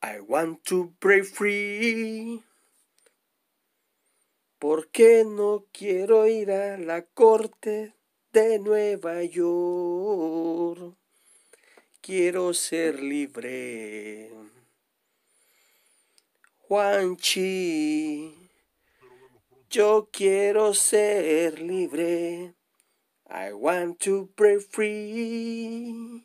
I want to break free. Porque no quiero ir a la corte de Nueva York. Quiero ser libre. Juan Chi. yo quiero ser libre. I want to break free.